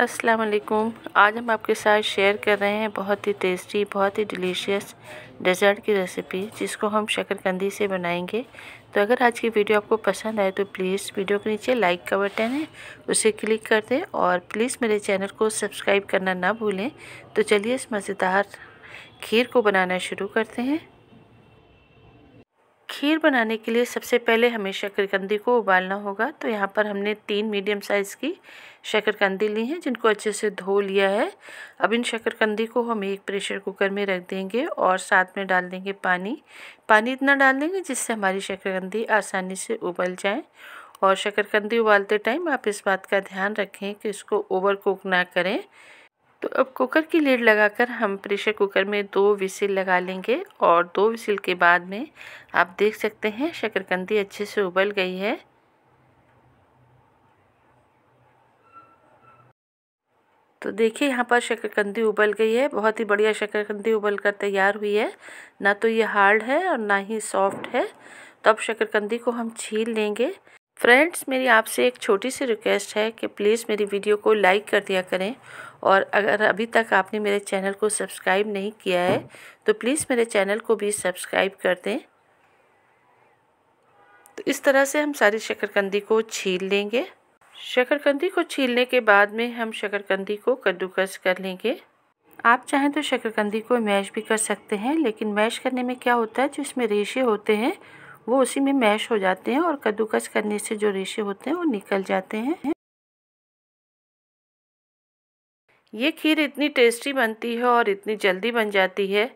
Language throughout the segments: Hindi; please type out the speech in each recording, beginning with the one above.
अस्सलाम वालेकुम आज हम आपके साथ शेयर कर रहे हैं बहुत ही टेस्टी बहुत ही डिलीशियस डेजर्ट की रेसिपी जिसको हम शकरकंदी से बनाएंगे तो अगर आज की वीडियो आपको पसंद आए तो प्लीज़ वीडियो के नीचे लाइक का बटन है उसे क्लिक कर दें और प्लीज़ मेरे चैनल को सब्सक्राइब करना ना भूलें तो चलिए इस मज़ेदार खीर को बनाना शुरू करते हैं खीर बनाने के लिए सबसे पहले हमें शक्करकंदी को उबालना होगा तो यहाँ पर हमने तीन मीडियम साइज़ की शक्करकंदी ली है जिनको अच्छे से धो लिया है अब इन शक्करकंदी को हम एक प्रेशर कुकर में रख देंगे और साथ में डाल देंगे पानी पानी इतना डाल देंगे जिससे हमारी शक्करकंदी आसानी से उबल जाए और शक्करकंदी उबालते टाइम आप इस बात का ध्यान रखें कि इसको ओवर कुक ना करें तो अब कुकर की लीड लगाकर हम प्रेशर कुकर में दो विसिल लगा लेंगे और दो विसिल के बाद में आप देख सकते हैं शक्करकंदी अच्छे से उबल गई है तो देखिए यहाँ पर शक्करकंदी उबल गई है बहुत ही बढ़िया शकरकंदी उबल कर तैयार हुई है ना तो ये हार्ड है और ना ही सॉफ्ट है तो अब शक्करकंदी को हम छील लेंगे फ्रेंड्स मेरी आपसे एक छोटी सी रिक्वेस्ट है कि प्लीज़ मेरी वीडियो को लाइक कर दिया करें और अगर अभी तक आपने मेरे चैनल को सब्सक्राइब नहीं किया है तो प्लीज़ मेरे चैनल को भी सब्सक्राइब कर दें तो इस तरह से हम सारी शक्करकंदी को छील लेंगे शक्करकंदी को छीलने के बाद में हम शक्करकंदी को कद्दूकस कर लेंगे आप चाहें तो शक्करकंदी को मैश भी कर सकते हैं लेकिन मैश करने में क्या होता है जो इसमें रेशे होते हैं वो उसी में मैश हो जाते हैं और कद्दूकस करने से जो रेशे होते हैं वो निकल जाते हैं ये खीर इतनी टेस्टी बनती है और इतनी जल्दी बन जाती है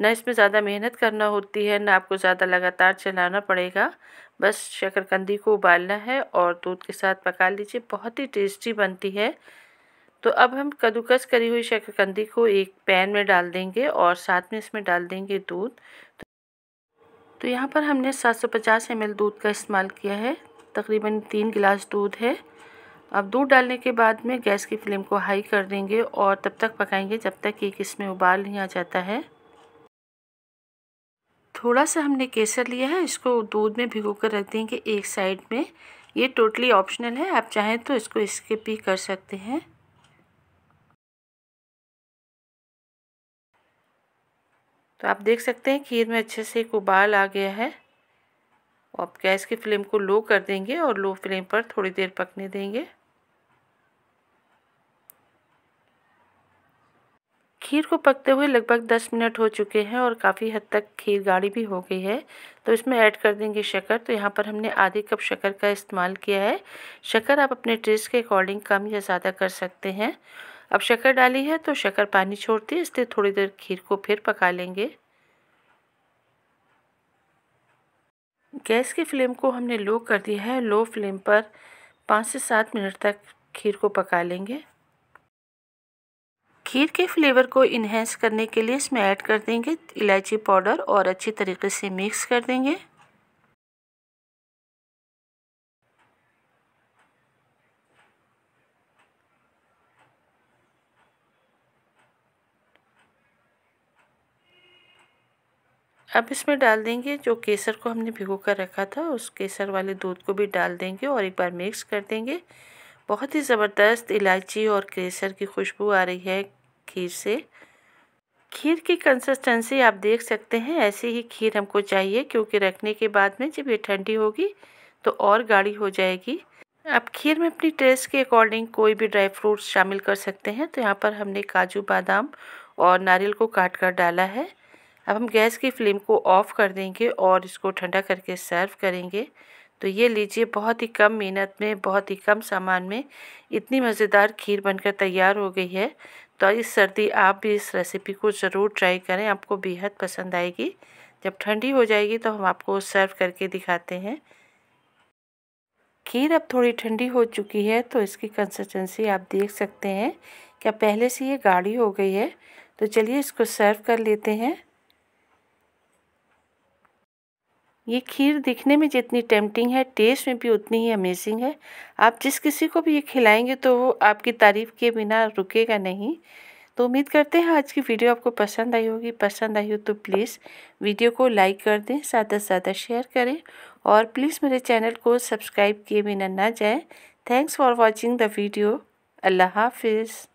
ना इसमें ज़्यादा मेहनत करना होती है ना आपको ज़्यादा लगातार चलाना पड़ेगा बस शक्करकंदी को उबालना है और दूध के साथ पका लीजिए बहुत ही टेस्टी बनती है तो अब हम कद्दूकस करी हुई शक्करकंदी को एक पैन में डाल देंगे और साथ में इसमें डाल देंगे दूध तो यहाँ पर हमने 750 ml दूध का इस्तेमाल किया है तकरीबन तीन गिलास दूध है अब दूध डालने के बाद में गैस की फ्लेम को हाई कर देंगे और तब तक पकाएंगे जब तक कि इसमें उबाल नहीं आ जाता है थोड़ा सा हमने केसर लिया है इसको दूध में भिगो कर रख देंगे एक साइड में ये टोटली ऑप्शनल है आप चाहें तो इसको स्किप भी कर सकते हैं तो आप देख सकते हैं खीर में अच्छे से एक उबाल आ गया है आप गैस की फ्लेम को लो कर देंगे और लो फ्लेम पर थोड़ी देर पकने देंगे खीर को पकते हुए लगभग दस मिनट हो चुके हैं और काफ़ी हद तक खीर गाढ़ी भी हो गई है तो इसमें ऐड कर देंगे शक्कर तो यहाँ पर हमने आधे कप शक्कर का इस्तेमाल किया है शक्कर आप अपने टेस्ट के अकॉर्डिंग कम या ज़्यादा कर सकते हैं अब शक्कर डाली है तो शक्कर पानी छोड़ती है इसलिए थोड़ी देर खीर को फिर पका लेंगे गैस की फ्लेम को हमने लो कर दिया है लो फ्लेम पर पाँच से सात मिनट तक खीर को पका लेंगे खीर के फ्लेवर को इन्हेंस करने के लिए इसमें ऐड कर देंगे इलायची पाउडर और अच्छी तरीके से मिक्स कर देंगे अब इसमें डाल देंगे जो केसर को हमने भिगो कर रखा था उस केसर वाले दूध को भी डाल देंगे और एक बार मिक्स कर देंगे बहुत ही ज़बरदस्त इलायची और केसर की खुशबू आ रही है खीर से खीर की कंसिस्टेंसी आप देख सकते हैं ऐसी ही खीर हमको चाहिए क्योंकि रखने के बाद में जब ये ठंडी होगी तो और गाढ़ी हो जाएगी आप खीर में अपनी टेस्ट के अकॉर्डिंग कोई भी ड्राई फ्रूट्स शामिल कर सकते हैं तो यहाँ पर हमने काजू बादाम और नारियल को काट कर डाला है अब हम गैस की फ्लेम को ऑफ़ कर देंगे और इसको ठंडा करके सर्व करेंगे तो ये लीजिए बहुत ही कम मेहनत में बहुत ही कम सामान में इतनी मज़ेदार खीर बनकर तैयार हो गई है तो इस सर्दी आप भी इस रेसिपी को ज़रूर ट्राई करें आपको बेहद पसंद आएगी जब ठंडी हो जाएगी तो हम आपको सर्व करके दिखाते हैं खीर अब थोड़ी ठंडी हो चुकी है तो इसकी कंसिस्टेंसी आप देख सकते हैं क्या पहले से ये गाढ़ी हो गई है तो चलिए इसको सर्व कर लेते हैं ये खीर दिखने में जितनी टेम्पटिंग है टेस्ट में भी उतनी ही अमेजिंग है आप जिस किसी को भी ये खिलाएंगे तो वो आपकी तारीफ़ के बिना रुकेगा नहीं तो उम्मीद करते हैं आज की वीडियो आपको पसंद आई होगी पसंद आई हो तो प्लीज़ वीडियो को लाइक कर दें ज़्यादा से ज़्यादा शेयर करें और प्लीज़ मेरे चैनल को सब्सक्राइब किए बिना ना जाए thanks for watching the video अल्लाह हाफिज़